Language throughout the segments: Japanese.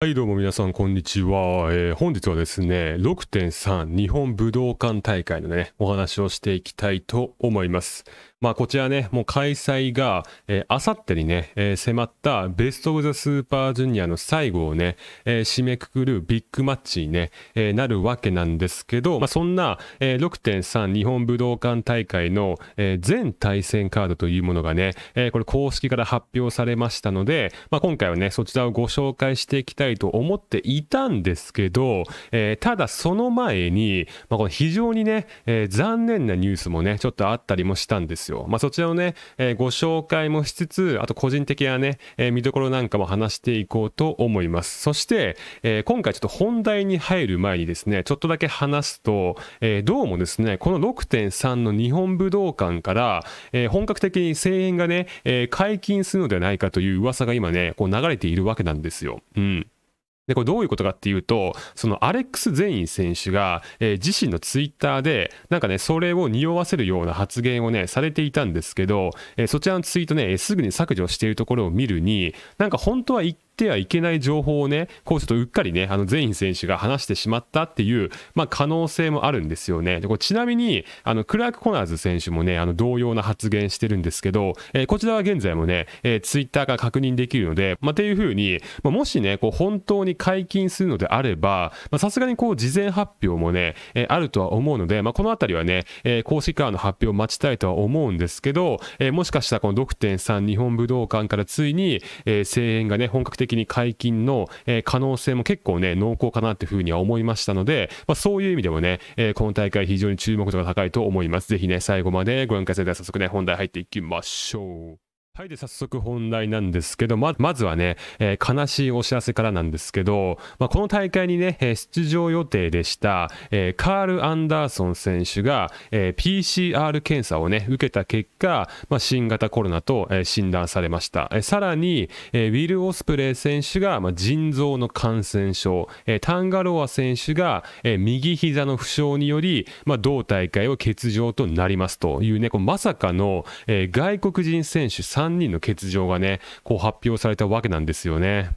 はいどうも皆さんこんにちは、えー、本日はですね6.3日本武道館大会のねお話をしていきたいと思いますまあ、こちらね、もう開催が、えー、あさってにね、えー、迫ったベスト・オブ・ザ・スーパージュニアの最後をね、えー、締めくくるビッグマッチにね、なるわけなんですけど、まあ、そんな、え6.3日本武道館大会の、え全対戦カードというものがね、えこれ公式から発表されましたので、まあ、今回はね、そちらをご紹介していきたいと思っていたんですけど、えただその前に、まあ、この非常にね、え残念なニュースもね、ちょっとあったりもしたんですですよ。まあ、そちらをね、えー、ご紹介もしつつ、あと個人的なね、えー、見どころなんかも話していこうと思います。そして、えー、今回ちょっと本題に入る前にですね、ちょっとだけ話すと、えどうもですね、この6.3の日本武道館から、え本格的に声援がね、え解禁するのではないかという噂が今ね、こう流れているわけなんですよ。うん。で、これどういうことかっていうと、そのアレックス・ゼイン選手が、えー、自身のツイッターで、なんかね、それを匂わせるような発言をね、されていたんですけど、えー、そちらのツイートね、すぐに削除しているところを見るに、なんか本当は一ってはいけない情報をね、こうするとうっかりね、あの全員選手が話してしまったっていう、まあ、可能性もあるんですよね。でこれちなみに、あのクラーク・コナーズ選手もね、あの同様な発言してるんですけど、えー、こちらは現在もね、えー、ツイッターから確認できるので、まあ、っていうふうに、まあ、もしね、こう本当に解禁するのであれば、ま、さすがにこう事前発表もね、えー、あるとは思うので、まあ、このあたりはね、えー、公式からの発表を待ちたいとは思うんですけど、えー、もしかしたらこのさん日本武道館からついに、えー、声援がね、本格的的に解禁の、え可能性も結構ね、濃厚かなっていうふうには思いましたので、まあ、そういう意味でもね、えこの大会非常に注目度が高いと思います。ぜひね、最後までご覧ください。では早速ね、本題入っていきましょう。はいで早速本題なんですけどままずはね、えー、悲しいお知らせからなんですけど、まあ、この大会にね、えー、出場予定でした、えー、カール・アンダーソン選手が、え PCR 検査をね受けた結果、まあ、新型コロナと、え診断されました、えさらに、えウィル・オスプレイ選手が、まあ、腎臓の感染症、えタンガロア選手が、え右膝の負傷により、まあ、同大会を欠場となりますというねこまさかの、え外国人選手3 3人の欠場がね、こう発表されたわけなんですよね。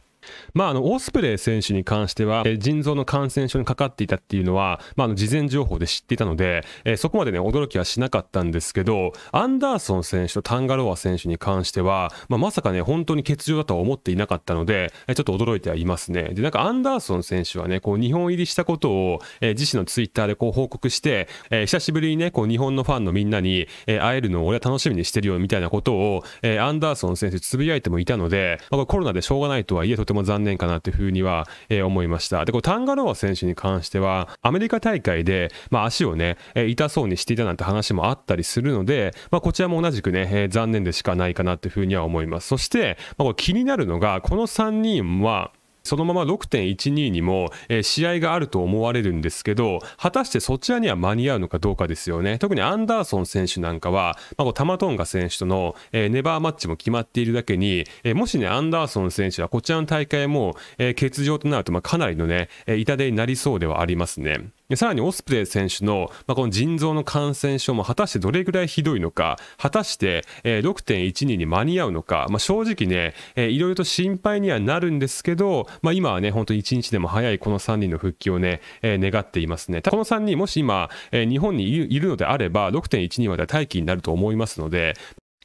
まあ、あのオスプレイ選手に関しては、えー、腎臓の感染症にかかっていたっていうのは、まあ、あの事前情報で知っていたので、えー、そこまで、ね、驚きはしなかったんですけど、アンダーソン選手とタンガロワア選手に関しては、まあ、まさか、ね、本当に欠場だとは思っていなかったので、えー、ちょっと驚いてはいますね。でなんかアンダーソン選手は、ね、こう日本入りしたことを、えー、自身のツイッターでこう報告して、えー、久しぶりに、ね、こう日本のファンのみんなに、えー、会えるのを俺は楽しみにしてるよみたいなことを、えー、アンダーソン選手つぶやいてもいたので、まあ、コロナでしょうがないとはいえ、とても残念かなというふうには、えー、思いました。で、このタンガロア選手に関しては、アメリカ大会で、まあ、足をね、えー、痛そうにしていたなんて話もあったりするので、まあ、こちらも同じくね、えー、残念でしかないかなというふうには思います。そして、まあ、これ気になるのが、この3人は、そのまま6.12にも、えー、試合があると思われるんですけど、果たしてそちらには間に合うのかどうかですよね。特にアンダーソン選手なんかは、まあ、こうタマトンガ選手との、えー、ネバーマッチも決まっているだけに、えー、もしね、アンダーソン選手はこちらの大会も、え欠場となると、まあ、かなりのね、え痛手になりそうではありますね。さらにオスプレイ選手の、まあ、この腎臓の感染症も果たしてどれぐらいひどいのか、果たして、え6.12に間に合うのか、まあ、正直ね、えー、いろいろと心配にはなるんですけど、まあ、今はね、本当に1日でも早いこの3人の復帰をね、えー、願っていますね。この3人、もし今、え日本にいるのであれば、6.12までは待機になると思いますので、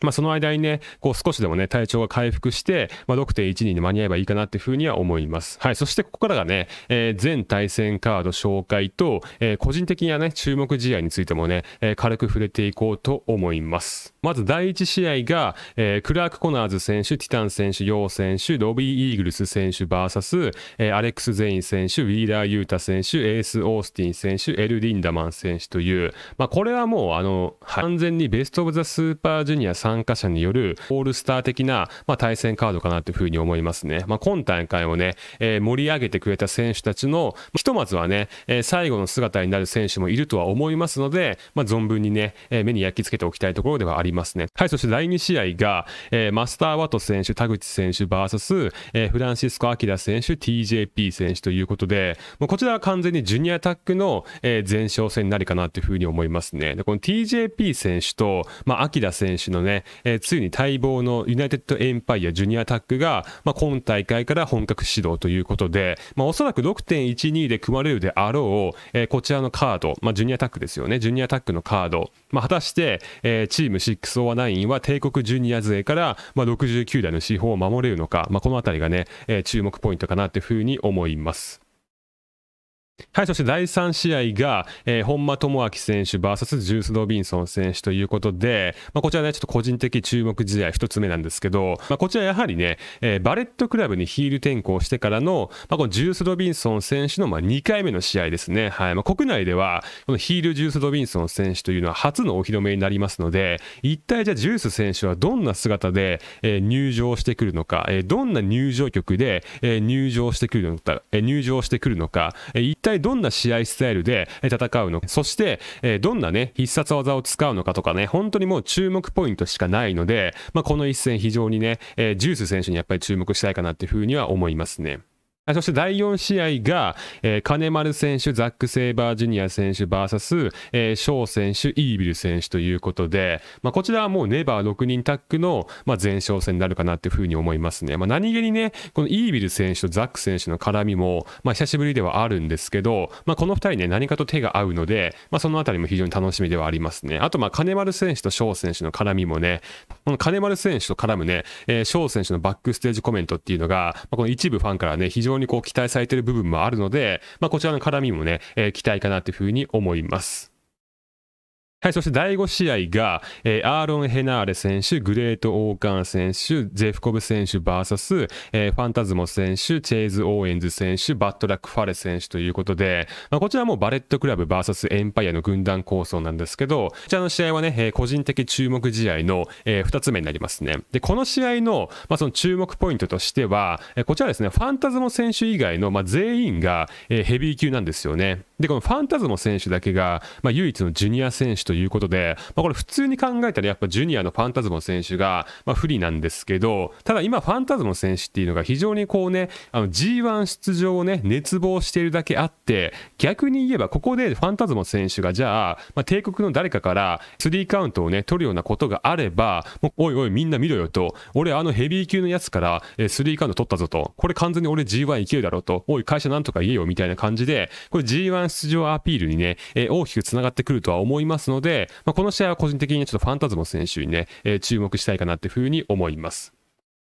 まあ、その間にね、こう少しでもね、体調が回復して、まあ、6.1に間に合えばいいかなっていうふうには思います。はい。そしてここからがね、えー、全対戦カード紹介と、えー、個人的はね、注目試合についてもね、えー、軽く触れていこうと思います。まず第1試合が、えー、クラーク・コナーズ選手、ティタン選手、ヨウ選手、ロビー・イーグルス選手 VS、えー、アレックス・ゼイン選手、ウィーラー・ユータ選手、エース・オースティン選手、エル・リンダマン選手という、まあ、これはもう、あの、完全にベスト・オブ・ザ・スーパージュニア参加者によるオールスター的な、まあ、対戦カードかなというふうに思いますね。まあ、今大会をね、えー、盛り上げてくれた選手たちの、ひとまずはね、えー、最後の姿になる選手もいるとは思いますので、まあ、存分にね、えー、目に焼き付けておきたいところではありますね。はい、そして第2試合が、えー、マスター・ワト選手、田口選手 VS、えー、フランシスコ・アキラ選手、TJP 選手ということで、まこちらは完全にジュニアタックの、えー、前哨戦になるかなというふうに思いますね。でこの TJP 選手と、まあ、アキラ選手のね、えー、ついに待望のユナイテッドエンパイアジュニアタッグが、まあ、今大会から本格始動ということで、まあ、おそらく6.12で組まれるであろう、えー、こちらのカード、まあ、ジュニアタッグですよね、ジュニアタッグのカード、まあ、果たして、えー、チーム609は帝国ジュニア勢から、まあ、69代の司法を守れるのか、まあ、このあたりがね、えー、注目ポイントかなというふうに思います。はい、そして第3試合が、えー、本間智明選手 VS ジュース・ロビンソン選手ということで、まあ、こちらね、ちょっと個人的注目試合1つ目なんですけど、まあ、こちらやはりね、えー、バレットクラブにヒール転向してからの、まあ、このジュース・ロビンソン選手のま2回目の試合ですね。はいま国内では、このヒール・ジュース・ロビンソン選手というのは初のお披露目になりますので、一体じゃあジュース選手はどんな姿で、えー、入場してくるのか、えどんな入場曲で、え入場してくるのか、え入場してくるのか、えー体どんな試合スタイルで戦うのか、そして、えどんなね、必殺技を使うのかとかね、本当にもう注目ポイントしかないので、まあ、この一戦非常にね、えジュース選手にやっぱり注目したいかなっていうふうには思いますね。そして第4試合が、えー、金丸選手、ザック・セイバージュニア選手 VS、えー、ショウ選手、イービル選手ということで、まあ、こちらはもうネバー6人タッグの、まあ、前哨戦になるかなというふうに思いますね。まあ、何気にね、このイービル選手とザック選手の絡みも、まあ、久しぶりではあるんですけど、まあ、この2人ね、何かと手が合うので、まあ、そのあたりも非常に楽しみではありますね。あと、金丸選手とショウ選手の絡みもね、この金丸選手と絡むね、えー、ショウ選手のバックステージコメントっていうのが、まあ、この一部ファンからね、非常に常にこう期待されている部分もあるので、まあ、こちらの絡みもね、えー、期待かなというふうに思います。はい、そして第5試合が、えー、アーロン・ヘナーレ選手、グレート・オーカン選手、ジェフコブ選手 VS、えー、ファンタズモ選手、チェイズ・オーエンズ選手、バットラック・ファレ選手ということで、まあ、こちらもバレットクラブ VS エンパイアの軍団構想なんですけど、こちらの試合はね、えー、個人的注目試合の、え2つ目になりますね。で、この試合の,、まあ、その注目ポイントとしては、えこちらですね、ファンタズモ選手以外の、まあ、全員が、えヘビー級なんですよね。で、このファンタズモ選手だけが、まあ、唯一のジュニア選手ということで、まあ、これ普通に考えたらやっぱジュニアのファンタズモ選手が、まあ、不利なんですけど、ただ今ファンタズモ選手っていうのが非常にこうね、あの G1 出場をね、熱望しているだけあって、逆に言えばここでファンタズモ選手がじゃあ、まあ、帝国の誰かから3カウントをね、取るようなことがあれば、もうおいおいみんな見ろよと、俺あのヘビー級のやつから3カウント取ったぞと、これ完全に俺 G1 いけるだろうと、おい会社なんとか言えよみたいな感じで、これ G1 出場アピールにね、えー、大きくつながってくるとは思いますので、まあ、この試合は個人的にちょっとファンタズモ選手にね、えー、注目したいかなっていうふうに思います。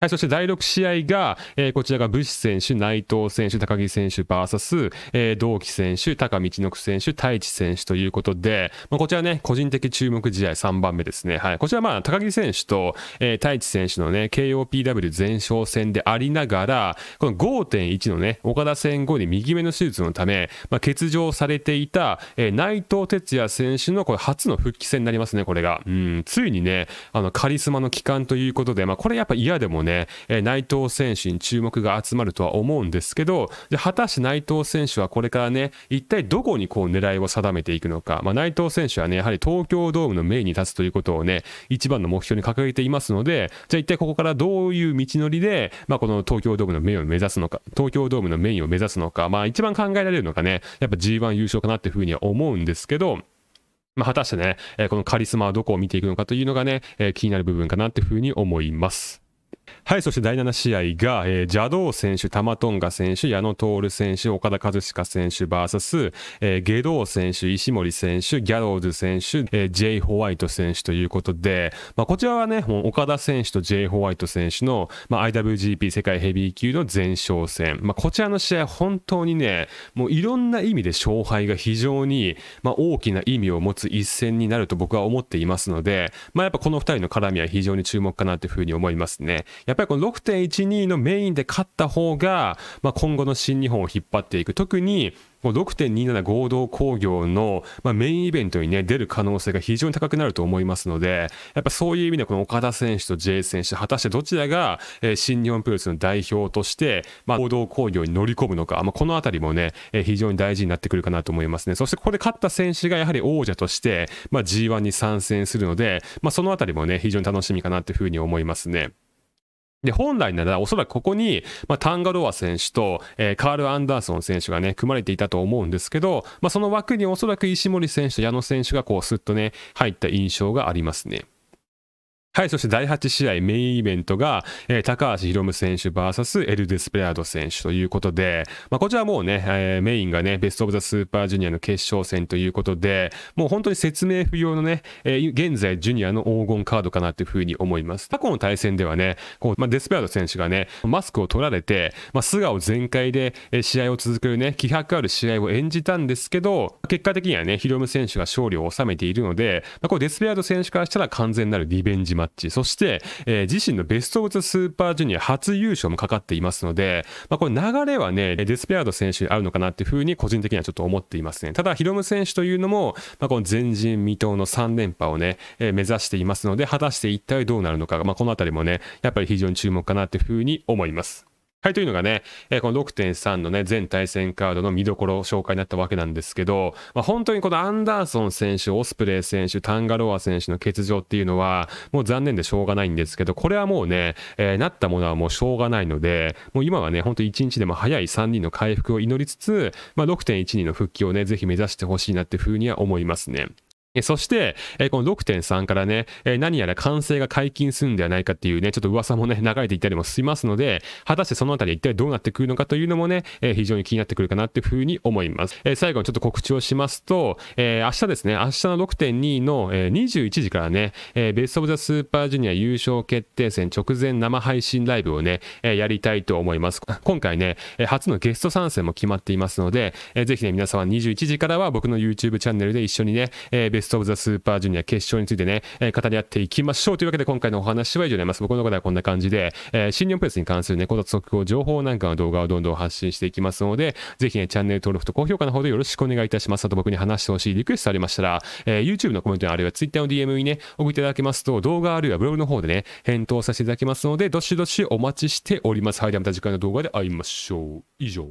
はい、そして第6試合が、えー、こちらが武士選手、内藤選手、高木選手 VS、えー、同期選手、高道のく選手、太一選手ということで、まあ、こちらね、個人的注目試合3番目ですね。はい、こちらまあ、高木選手と、えー、太一選手のね、KOPW 前哨戦でありながら、この5.1のね、岡田戦後に右目の手術のため、まあ、欠場されていた、えー、内藤哲也選手のこれ初の復帰戦になりますね、これが。うん、ついにね、あの、カリスマの帰還ということで、まあ、これやっぱ嫌でもね、ね、え内藤選手に注目が集まるとは思うんですけど、で果たして内藤選手はこれからね、一体どこにこう狙いを定めていくのか、まあ、内藤選手はね、やはり東京ドームのメインに立つということをね、一番の目標に掲げていますので、じゃあ一体ここからどういう道のりで、まあ、この東京ドームのメインを目指すのか、東京ドームのメインを目指すのか、まあ、一番考えられるのがね、やっぱ G1 優勝かなっていうふうには思うんですけど、まあ、果たしてね、このカリスマはどこを見ていくのかというのがね、気になる部分かなっていうふうに思います。はい、そして第7試合が、えー、ジャドー選手、玉トンガ選手、矢野徹選手、岡田和親選手 VS、えー、ゲドー選手、石森選手、ギャローズ選手、えー、J. ホワイト選手ということで、まあ、こちらはね、岡田選手と J. ホワイト選手の、まあ、IWGP 世界ヘビー級の前哨戦。まあ、こちらの試合、本当にね、もういろんな意味で勝敗が非常に、まあ、大きな意味を持つ一戦になると僕は思っていますので、まあ、やっぱこの2人の絡みは非常に注目かなというふうに思いますね。やっぱりこの6.12のメインで勝った方が、まあ、今後の新日本を引っ張っていく。特に、6.27合同工業の、まあ、メインイベントに、ね、出る可能性が非常に高くなると思いますので、やっぱそういう意味でこの岡田選手と J 選手、果たしてどちらが、えー、新日本プロレスの代表として、まあ、合同工業に乗り込むのか、まあ、このあたりもね、えー、非常に大事になってくるかなと思いますね。そしてここで勝った選手がやはり王者として、まあ、G1 に参戦するので、まあ、そのあたりもね、非常に楽しみかなというふうに思いますね。で、本来なら、おそらくここに、まあ、タンガロア選手と、えー、カール・アンダーソン選手がね、組まれていたと思うんですけど、まあ、その枠におそらく石森選手と矢野選手が、こう、すっとね、入った印象がありますね。はい、そして第8試合メインイベントが、えー、高橋宏夢選手 VS エルデスペラード選手ということで、まあ、こちらはもうね、えー、メインがね、ベストオブザスーパージュニアの決勝戦ということで、もう本当に説明不要のね、えー、現在ジュニアの黄金カードかなというふうに思います。過去の対戦ではね、こうまあ、デスペラード選手がね、マスクを取られて、まあ、素顔全開で試合を続けるね、気迫ある試合を演じたんですけど、結果的にはね、宏夢選手が勝利を収めているので、まあ、こうデスペラード選手からしたら完全なるリベンジマッチ、そして、えー、自身のベストオブザスーパージュニア初優勝もかかっていますので、まあ、これ流れはね、デスペアード選手に合うのかなっていうふうに個人的にはちょっと思っていますね。ただ、ヒロム選手というのも、まあ、この前人未到の3連覇をね、えー、目指していますので、果たして一体どうなるのか、まあ、このあたりもね、やっぱり非常に注目かなっていうふうに思います。はい、というのがね、えこの6.3のね、全対戦カードの見どころ紹介になったわけなんですけど、まあ、本当にこのアンダーソン選手、オスプレイ選手、タンガロア選手の欠場っていうのは、もう残念でしょうがないんですけど、これはもうね、えー、なったものはもうしょうがないので、もう今はね、本当1日でも早い3人の回復を祈りつつ、まあ、6.1 2の復帰をね、ぜひ目指してほしいなっていうふうには思いますね。そして、この6.3からね、何やら完成が解禁するんではないかっていうね、ちょっと噂もね、流れていたりもしますので、果たしてそのあたり一体どうなってくるのかというのもね、非常に気になってくるかなっていうふうに思います。最後にちょっと告知をしますと、明日ですね、明日の6.2の、21時からね、ベストオブザスーパージュニア優勝決定戦直前生配信ライブをね、やりたいと思います。今回ね、初のゲスト参戦も決まっていますので、ぜひね、皆様21時からは僕の YouTube チャンネルで一緒にね、スト・オブ・ザ・スーパージュニア決勝についてね、えー、語り合っていきましょうというわけで今回のお話は以上になります。僕の方ではこんな感じで、えー、新日本プレスに関するね、こと速報情報なんかの動画をどんどん発信していきますので、ぜひね、チャンネル登録と高評価の方でよろしくお願いいたします。あと僕に話してほしいリクエストありましたら、えー、YouTube のコメントあるいは Twitter の DM にね、送っていただけますと、動画あるいはブログの方でね、返答させていただきますので、どしどしお待ちしております。はい、ではまた次回の動画で会いましょう。以上。